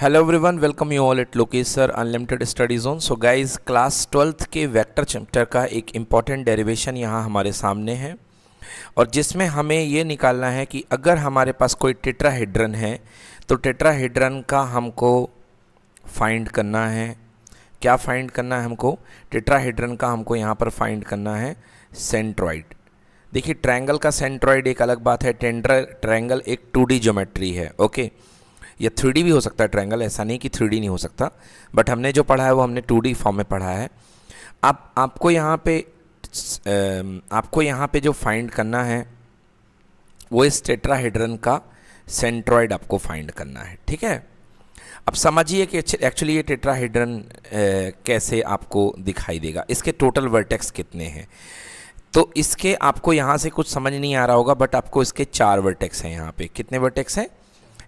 Hello everyone welcome you all at Lokesh sir unlimited study zone so guys class twelfth के vector chapter का एक important derivation यहाँ हमारे सामने है और जिसमें हमें ये निकालना है कि अगर हमारे पास कोई टेट्राहेड्रन है तो टेट्राहेड्रन का हमको फाइंड करना है क्या फाइंड करना है हमको टेट्राहेड्रन का हमको यहाँ पर फाइंड करना है सेंट्रॉइड देखिए ट्रायंगल का सेंट्रॉइड एक अलग बात है टेंड्रा ट्रायंगल एक टू ज्योमेट्री है ओके okay? या थ्री भी हो सकता है ट्रायंगल ऐसा नहीं कि थ्री नहीं हो सकता बट हमने जो पढ़ा है वो हमने टू फॉर्म में पढ़ा है आप आपको यहाँ पे आपको यहाँ पे जो फाइंड करना है वो इस टेट्राहेड्रन का सेंट्रॉयड आपको फाइंड करना है ठीक है अब समझिए कि एक्चुअली ये टेट्राहेड्रन कैसे आपको दिखाई देगा इसके टोटल वर्टेक्स कितने हैं तो इसके आपको यहाँ से कुछ समझ नहीं आ रहा होगा बट आपको इसके चार वर्टेक्स हैं यहाँ पे कितने वर्टेक्स हैं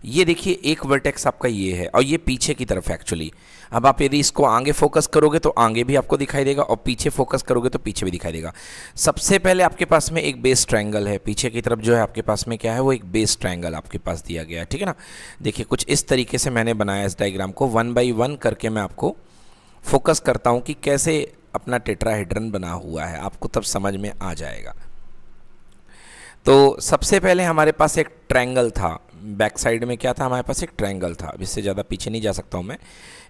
ये देखिए एक वर्टेक्स आपका ये है और ये पीछे की तरफ एक्चुअली अब आप यदि इसको आगे फोकस करोगे तो आगे भी आपको दिखाई देगा और पीछे फोकस करोगे तो पीछे भी दिखाई देगा सबसे पहले आपके पास में एक बेस ट्रायंगल है पीछे की तरफ जो है आपके पास में क्या है वो एक बेस ट्रायंगल आपके पास दिया गया है ठीक है ना देखिए कुछ इस तरीके से मैंने बनाया इस डायग्राम को वन बाई वन करके मैं आपको फोकस करता हूँ कि कैसे अपना टेट्राहेड्रन बना हुआ है आपको तब समझ में आ जाएगा तो सबसे पहले हमारे पास एक ट्रायंगल था बैक साइड में क्या था हमारे पास एक ट्रायंगल था अब इससे ज़्यादा पीछे नहीं जा सकता हूँ मैं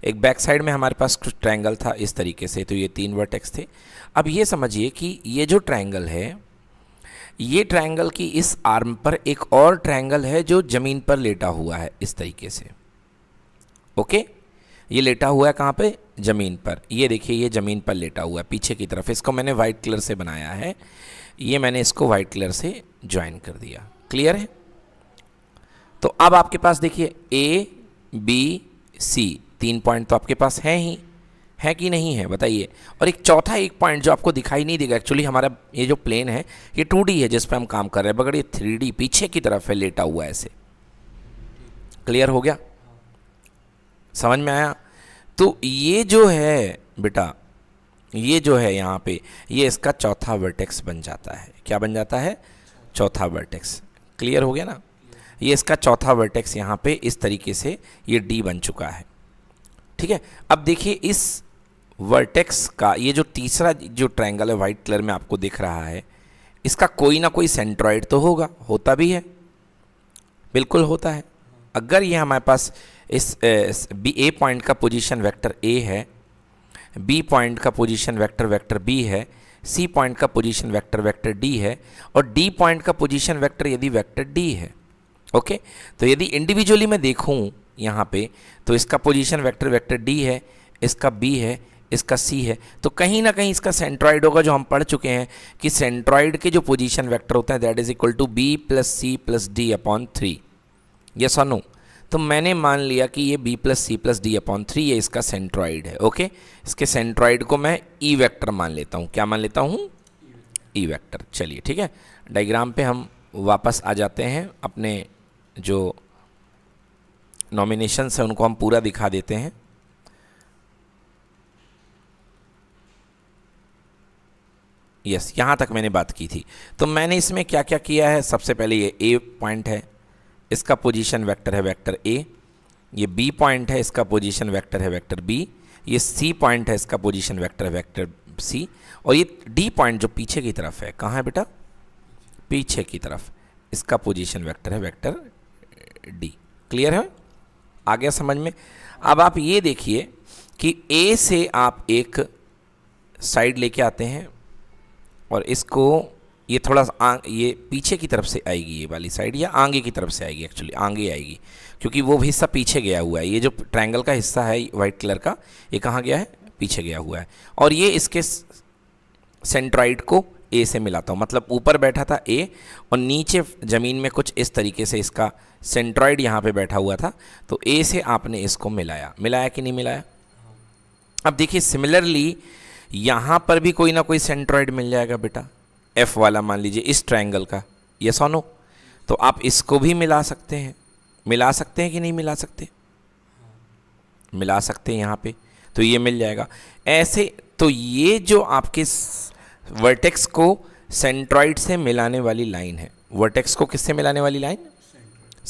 एक बैक साइड में हमारे पास कुछ ट्रायंगल था इस तरीके से तो ये तीन वर्टेक्स थे अब ये समझिए कि ये जो ट्रायंगल है ये ट्रायंगल की इस आर्म पर एक और ट्रायंगल है जो ज़मीन पर लेटा हुआ है इस तरीके से ओके ये लेटा हुआ है कहाँ पर ज़मीन पर ये देखिए ये ज़मीन पर लेटा हुआ है पीछे की तरफ इसको मैंने वाइट कलर से बनाया है ये मैंने इसको वाइट कलर से ज्वाइन कर दिया क्लियर है तो अब आपके पास देखिए ए बी सी तीन पॉइंट तो आपके पास हैं ही है कि नहीं है बताइए और एक चौथा एक पॉइंट जो आपको दिखाई नहीं देगा एक्चुअली हमारा ये जो प्लेन है ये टू है जिस पर हम काम कर रहे हैं मगर ये थ्री पीछे की तरफ है लेटा हुआ ऐसे क्लियर हो गया समझ में आया तो ये जो है बेटा ये जो है यहाँ पे ये इसका चौथा वर्टेक्स बन जाता है क्या बन जाता है चौथा वर्टेक्स क्लियर हो गया ना ये इसका चौथा वर्टेक्स यहाँ पे इस तरीके से ये डी बन चुका है ठीक है अब देखिए इस वर्टेक्स का ये जो तीसरा जो ट्रायंगल है वाइट कलर में आपको दिख रहा है इसका कोई ना कोई सेंट्रॉइड तो होगा होता भी है बिल्कुल होता है अगर ये हमारे पास इस, बी ए पॉइंट का पोजिशन वैक्टर ए है बी पॉइंट का पोजिशन वैक्टर वैक्टर बी है सी पॉइंट का पोजीशन वेक्टर वेक्टर डी है और डी पॉइंट का पोजीशन वेक्टर यदि वेक्टर डी है ओके तो यदि इंडिविजुअली मैं देखूँ यहाँ पे तो इसका पोजीशन वेक्टर वेक्टर डी है इसका बी है इसका सी है तो कहीं ना कहीं इसका सेंट्रॉइड होगा जो हम पढ़ चुके हैं कि सेंट्रॉइड के जो पोजीशन वेक्टर होते हैं that is equal to B plus C plus D upon three ये सनो तो मैंने मान लिया कि ये B plus C plus D upon three ये इसका सेंट्रॉइड है ओके इसके सेंट्रॉइड को मैं ई e वैक्टर मान लेता हूँ क्या मान लेता हूँ ई e चलिए ठीक है डाइग्राम पर हम वापस आ जाते हैं अपने जो नॉमिनेशन हैं उनको हम पूरा दिखा देते हैं यस यहां यहाँ तक मैंने बात की थी तो मैंने इसमें क्या क्या किया है सबसे पहले ये ए पॉइंट है इसका पोजीशन वेक्टर है वेक्टर ए ये बी पॉइंट है इसका पोजीशन वेक्टर है वेक्टर बी ये सी पॉइंट है इसका पोजीशन वेक्टर है वेक्टर सी और ये डी पॉइंट जो पीछे की तरफ है कहाँ है बेटा पीछे की तरफ इसका पोजीशन वेक्टर है वेक्टर डी क्लियर है आ गया समझ में अब आप ये देखिए कि ए से आप एक साइड लेके आते हैं और इसको ये थोड़ा सा ये पीछे की तरफ से आएगी ये वाली साइड या आगे की तरफ से आएगी एक्चुअली आगे आएगी क्योंकि वो हिस्सा पीछे गया हुआ है ये जो ट्रायंगल का हिस्सा है वाइट कलर का ये कहाँ गया है पीछे गया हुआ है और ये इसके सेंट्राइड को ए से मिलाता हूँ मतलब ऊपर बैठा था ए और नीचे ज़मीन में कुछ इस तरीके से इसका सेंट्रॉइड यहाँ पे बैठा हुआ था तो ए से आपने इसको मिलाया मिलाया कि नहीं मिलाया अब देखिए सिमिलरली यहाँ पर भी कोई ना कोई सेंट्रॉइड मिल जाएगा बेटा एफ वाला मान लीजिए इस ट्रायंगल का ये सोनो तो आप इसको भी मिला सकते हैं मिला सकते हैं कि नहीं मिला सकते मिला सकते हैं यहाँ पे तो ये मिल जाएगा ऐसे तो ये जो आपके स... वर्टेक्स को सेंट्रॉइड से मिलाने वाली लाइन है वर्टेक्स को किससे मिलाने वाली लाइन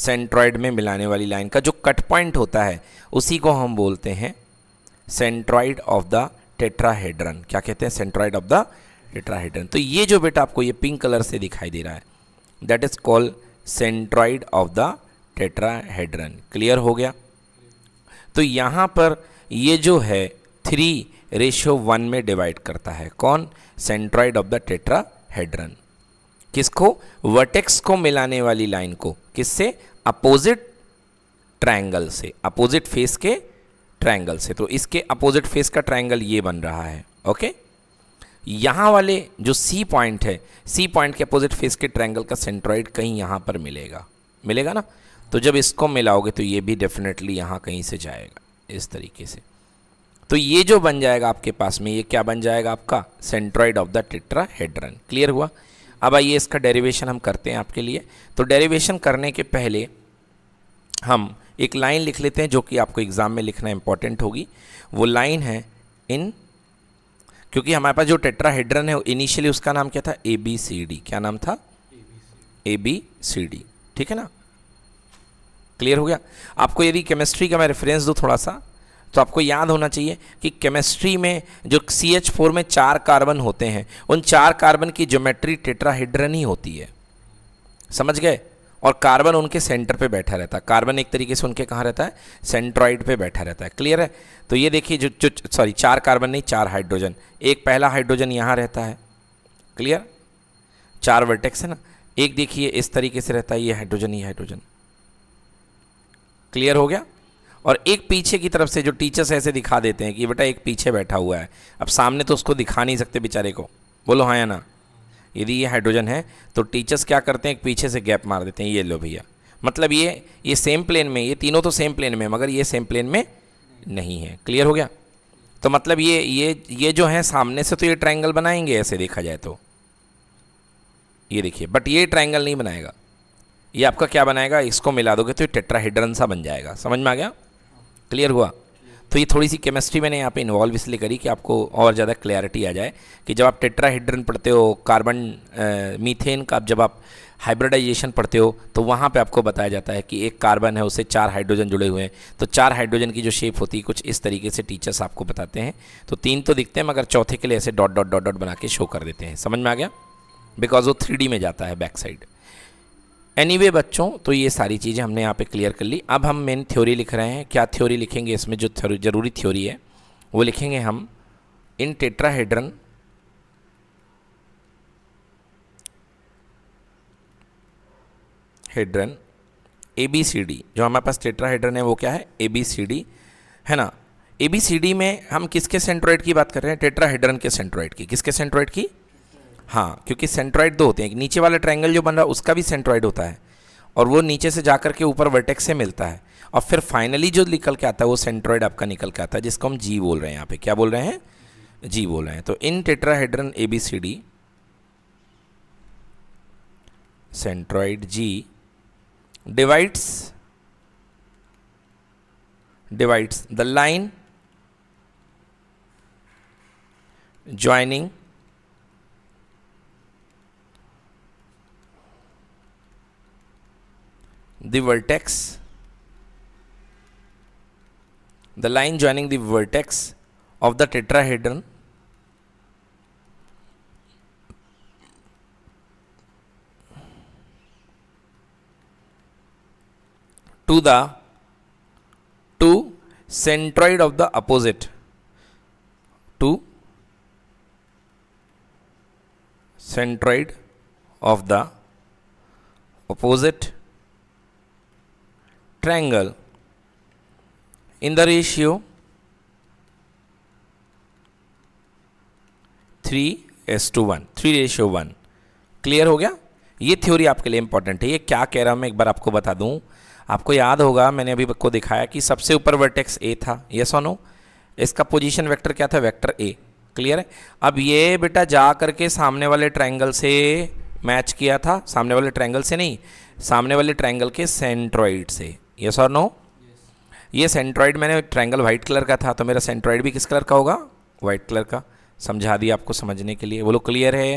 सेंट्रॉइड में मिलाने वाली लाइन का जो कट पॉइंट होता है उसी को हम बोलते हैं सेंट्रॉइड ऑफ द टेट्राहेड्रन क्या कहते हैं सेंट्रॉइड ऑफ द टेट्राहेड्रन तो ये जो बेटा आपको ये पिंक कलर से दिखाई दे रहा है that is called centroid of the tetrahedron clear हो गया तो यहाँ पर ये जो है थ्री रेशियो वन में डिवाइड करता है कौन centroid of the tetrahedron किसको वर्टेक्स को मिलाने वाली लाइन को किससे अपोजिट ट्रायंगल से अपोजिट फेस के ट्रायंगल से तो इसके अपोजिट फेस का ट्रायंगल ये बन रहा है ओके यहाँ वाले जो सी पॉइंट है सी पॉइंट के अपोजिट फेस के ट्रायंगल का सेंट्रॉइड कहीं यहाँ पर मिलेगा मिलेगा ना तो जब इसको मिलाओगे तो ये भी डेफिनेटली यहाँ कहीं से जाएगा इस तरीके से तो ये जो बन जाएगा आपके पास में ये क्या बन जाएगा आपका centroid of the hedron clear हुआ अब आइए इसका डेरिवेशन हम करते हैं आपके लिए तो डेरिवेशन करने के पहले हम एक लाइन लिख लेते हैं जो कि आपको एग्ज़ाम में लिखना इंपॉर्टेंट होगी वो लाइन है इन क्योंकि हमारे पास जो टेट्राहेड्रन है इनिशियली उसका नाम क्या था ए बी सी डी क्या नाम था ए बी सी डी ठीक है ना क्लियर हो गया आपको यदि केमिस्ट्री का मैं रेफरेंस दूँ थोड़ा सा तो आपको याद होना चाहिए कि केमिस्ट्री में जो सी एच फोर में चार कार्बन होते हैं उन चार कार्बन की ज्योमेट्री टेट्राहिड्रन ही होती है समझ गए और कार्बन उनके सेंटर पे बैठा रहता है कार्बन एक तरीके से उनके कहाँ रहता है सेंट्रॉइड पे बैठा रहता है क्लियर है तो ये देखिए जो जो सॉरी चार कार्बन नहीं चार हाइड्रोजन एक पहला हाइड्रोजन यहाँ रहता है क्लियर चार वर्टेक्स है ना एक देखिए इस तरीके से रहता है ये हाइड्रोजन ये हाइड्रोजन क्लियर हो गया और एक पीछे की तरफ से जो टीचर्स ऐसे दिखा देते हैं कि बेटा एक पीछे बैठा हुआ है अब सामने तो उसको दिखा नहीं सकते बेचारे को बोलो हाँ या ना यदि ये हाइड्रोजन है तो टीचर्स क्या करते हैं एक पीछे से गैप मार देते हैं ये लो भैया मतलब ये ये सेम प्लेन में ये तीनों तो सेम प्लेन में मगर ये सेम प्लेन में नहीं है क्लियर हो गया तो मतलब ये ये ये जो है सामने से तो ये ट्रायंगल बनाएंगे ऐसे देखा जाए तो ये देखिए बट ये ट्रायंगल नहीं बनाएगा ये आपका क्या बनाएगा इसको मिला दोगे तो ये टेट्राहेड्रन सा बन जाएगा समझ में आ गया क्लियर हुआ तो ये थोड़ी सी केमिस्ट्री मैंने यहाँ पे इन्वॉल्व इसलिए करी कि आपको और ज़्यादा क्लैरिटी आ जाए कि जब आप टेट्राहाइड्रन पढ़ते हो कार्बन मीथेन का जब आप हाइब्रिडाइजेशन पढ़ते हो तो वहाँ पे आपको बताया जाता है कि एक कार्बन है उससे चार हाइड्रोजन जुड़े हुए हैं तो चार हाइड्रोजन की जो शेप होती है कुछ इस तरीके से टीचर्स आपको बताते हैं तो तीन तो दिखते हैं मगर चौथे के लिए ऐसे डॉट डॉट डॉट डॉट बना के शो कर देते हैं समझ में आ गया बिकॉज वो थ्री में जाता है बैक साइड एनीवे anyway, बच्चों तो ये सारी चीज़ें हमने यहाँ पे क्लियर कर ली अब हम मेन थ्योरी लिख रहे हैं क्या थ्योरी लिखेंगे इसमें जो थ्योरी ज़रूरी थ्योरी है वो लिखेंगे हम in tetrahedron hedron A B C D जो हमारे पास टेट्राहेड्रन है वो क्या है ए बी सी डी है ना ए बी सी डी में हम किसके सेंट्रोइड की बात कर रहे हैं टेट्राहेड्रन के सेंट्रोइड की किसके सेंट्रोइड की हाँ क्योंकि सेंट्रॉइड दो होते हैं नीचे वाला ट्रायंगल जो बन रहा है उसका भी सेंट्रॉइड होता है और वो नीचे से जाकर के ऊपर वर्टेक्स से मिलता है और फिर फाइनली जो निकल के आता है वो सेंट्रॉइड आपका निकल के आता है जिसको हम जी बोल रहे हैं यहाँ पे क्या बोल रहे हैं जी बोल रहे हैं तो in tetrahedron A B C D centroid G divides divides the line joining the vertex the line joining the vertex of the tetrahedron to the to centroid of the opposite to centroid of the opposite triangle in the ratio 3 is to one three ratio one clear हो गया ये theory आपके लिए important है ये क्या कह रहा हूँ मैं एक बार आपको बता दूँ आपको याद होगा मैंने अभी आपको दिखाया कि सबसे ऊपर वर्टेक्स ए था यस और नो इसका पोजीशन वेक्टर क्या था वेक्टर ए क्लियर है अब ये बेटा जा करके सामने वाले ट्रायंगल से मैच किया था सामने वाले ट्रायंगल से नहीं सामने वाले ट्रायंगल के सेंट्रॉइड से यस और नो ये सेंट्रॉइड मैंने ट्रायंगल व्हाइट कलर का था तो मेरा सेंट्रॉइड भी किस कलर का होगा वाइट कलर का समझा दिया आपको समझने के लिए वो लोग क्लियर है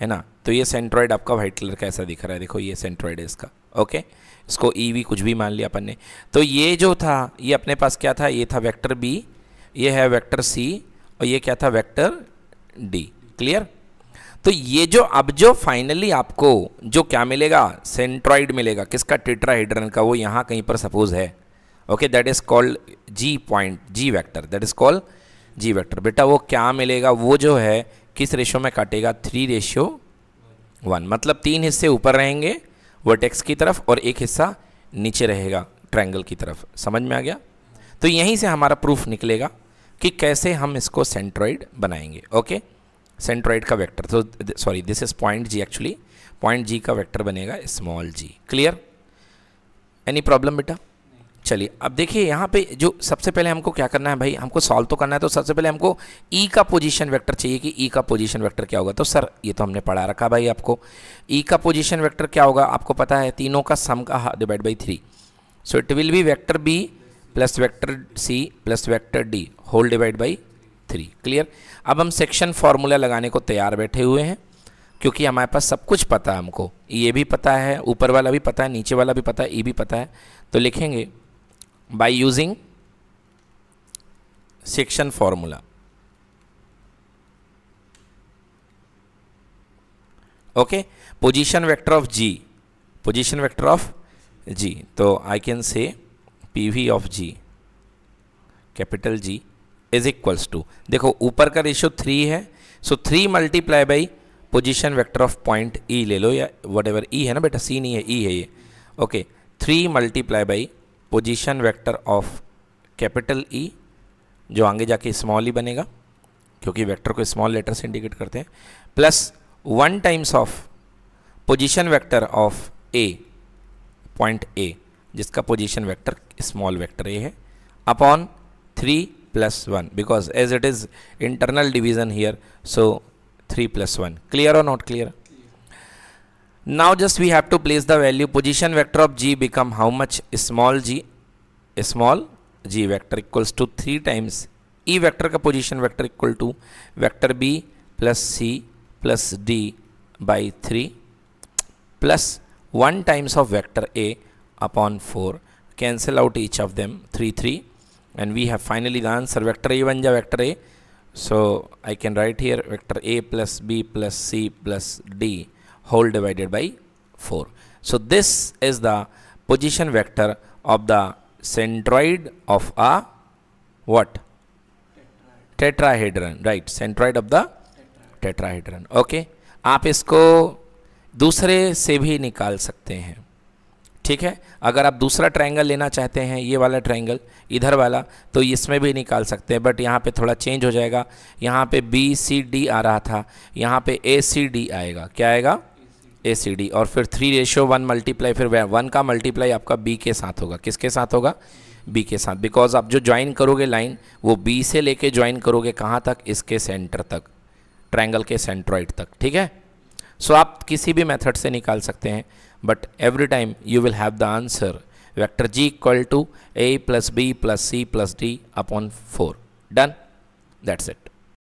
है ना तो ये सेंट्रॉइड आपका वाइट कलर का ऐसा दिख रहा है देखो ये सेंट्रॉइड है इसका ओके इसको ई e वी कुछ भी मान लिया अपन ने तो ये जो था ये अपने पास क्या था ये था वैक्टर बी ये है वैक्टर सी और ये क्या था वैक्टर डी क्लियर तो ये जो अब जो फाइनली आपको जो क्या मिलेगा सेंट्रॉइड मिलेगा किसका टेट्राहेड्रन का वो यहाँ कहीं पर सपोज है okay that is called G point G vector that is called G vector बेटा वो क्या मिलेगा वो जो है किस रेशियो में काटेगा थ्री रेशियो वन मतलब तीन हिस्से ऊपर रहेंगे वर्टेक्स की तरफ और एक हिस्सा नीचे रहेगा ट्रायंगल की तरफ समझ में आ गया तो यहीं से हमारा प्रूफ निकलेगा कि कैसे हम इसको सेंट्रॉइड बनाएंगे ओके सेंट्रॉइड का वेक्टर तो sorry this is point G actually point G का वेक्टर बनेगा small G clear any problem बेटा चलिए अब देखिए यहाँ पे जो सबसे पहले हमको क्या करना है भाई हमको सॉल्व तो करना है तो सबसे पहले हमको ई e का पोजीशन वेक्टर चाहिए कि ई e का पोजीशन वेक्टर क्या होगा तो सर ये तो हमने पढ़ा रखा भाई आपको ई e का पोजीशन वेक्टर क्या होगा आपको पता है तीनों का सम का divide by three so it will be vector B plus vector C plus vector D whole divide by three clear अब हम सेक्शन फार्मूला लगाने को तैयार बैठे हुए हैं क्योंकि हमारे पास सब कुछ पता है हमको ये भी पता है ऊपर वाला भी पता है नीचे वाला भी पता है ये भी पता है तो लिखेंगे by using section formula okay position vector of G position vector of G तो I can say PV of G capital G is equals to देखो ऊपर का रेशियो थ्री है so three multiply by position vector of point E ले लो या what ever ई है ना बेटा सी नहीं है ई e है ये okay three multiply by position vector of capital E जो आगे जाके स्मॉल ही e बनेगा क्योंकि वैक्टर को स्मॉल लेटर से इंडिकेट करते हैं plus one times of position vector of A point A जिसका position vector small vector A है upon three plus 1 because as it is internal division here so 3 plus 1 clear or not clear now just we have to place the value position vector of g become how much small g small g vector equals to 3 times e vector ka position vector equal to vector b plus c plus d by 3 plus 1 times of vector a upon 4 cancel out each of them 3 3 and we have finally the answer vector A one ja vector A so I can write here vector A plus B plus C plus D whole divided by 4 so this is the position vector of the centroid of a what tetrahedron, tetrahedron right centroid of the tetrahedron, tetrahedron. okay aap isko dusre se bhi nikal sakte hain ठीक है अगर आप दूसरा triangle लेना चाहते हैं ये वाला ट्रायंगल इधर वाला तो इसमें भी निकाल सकते हैं बट यहाँ पे थोड़ा चेंज हो जाएगा यहाँ पे बी सी डी आ रहा था यहाँ पे ए सी डी आएगा क्या आएगा ए सी डी और फिर थ्री रेशो वन मल्टीप्लाई फिर वन का मल्टीप्लाई आपका बी के साथ होगा किसके साथ होगा बी के साथ बिकॉज आप जो ज्वाइन करोगे लाइन वो बी से लेके ज्वाइन करोगे कहाँ तक इसके सेंटर तक ट्रायंगल के सेंट्रॉइड तक ठीक है सो so, आप किसी भी मेथड से निकाल सकते हैं but every time you will have the answer vector g equal to a plus b plus c plus d upon 4 done that's it